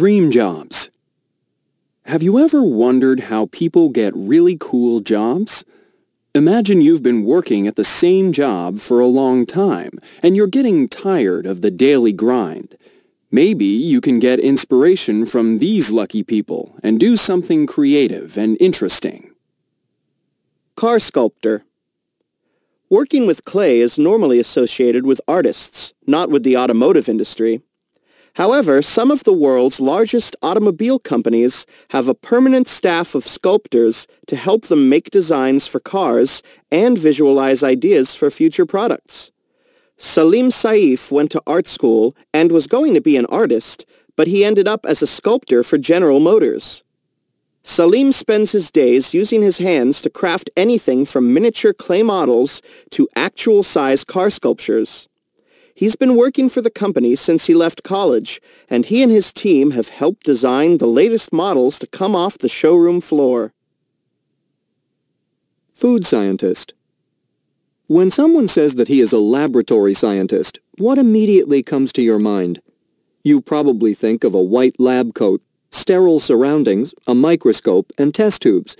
Dream jobs. Have you ever wondered how people get really cool jobs? Imagine you've been working at the same job for a long time, and you're getting tired of the daily grind. Maybe you can get inspiration from these lucky people and do something creative and interesting. Car sculptor. Working with clay is normally associated with artists, not with the automotive industry. However, some of the world's largest automobile companies have a permanent staff of sculptors to help them make designs for cars and visualize ideas for future products. Salim Saif went to art school and was going to be an artist, but he ended up as a sculptor for General Motors. Salim spends his days using his hands to craft anything from miniature clay models to actual size car sculptures. He's been working for the company since he left college, and he and his team have helped design the latest models to come off the showroom floor. Food scientist. When someone says that he is a laboratory scientist, what immediately comes to your mind? You probably think of a white lab coat, sterile surroundings, a microscope, and test tubes.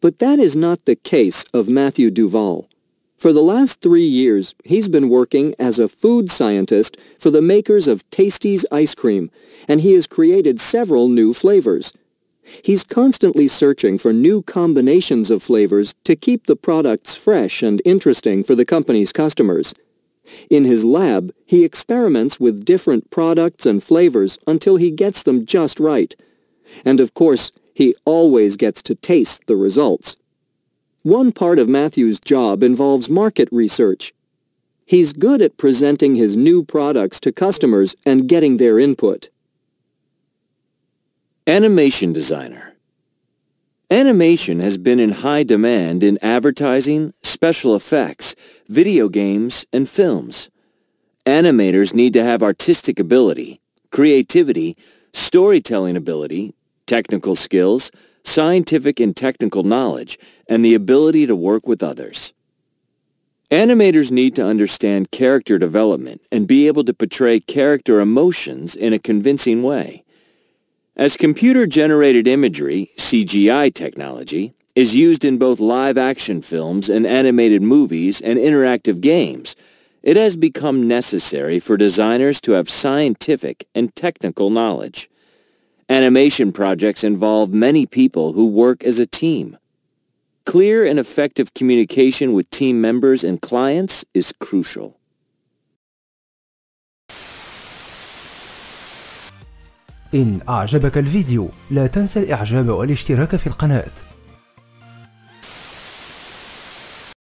But that is not the case of Matthew Duval. For the last three years, he's been working as a food scientist for the makers of Tasty's ice cream, and he has created several new flavors. He's constantly searching for new combinations of flavors to keep the products fresh and interesting for the company's customers. In his lab, he experiments with different products and flavors until he gets them just right. And of course, he always gets to taste the results. One part of Matthew's job involves market research. He's good at presenting his new products to customers and getting their input. Animation Designer Animation has been in high demand in advertising, special effects, video games, and films. Animators need to have artistic ability, creativity, storytelling ability, technical skills, scientific and technical knowledge, and the ability to work with others. Animators need to understand character development and be able to portray character emotions in a convincing way. As computer-generated imagery, CGI technology, is used in both live-action films and animated movies and interactive games, it has become necessary for designers to have scientific and technical knowledge. Animation projects involve many people who work as a team. Clear and effective communication with team members and clients is crucial. إن أعجبك الفيديو لا تنسى الإعجاب والاشتراك في القناة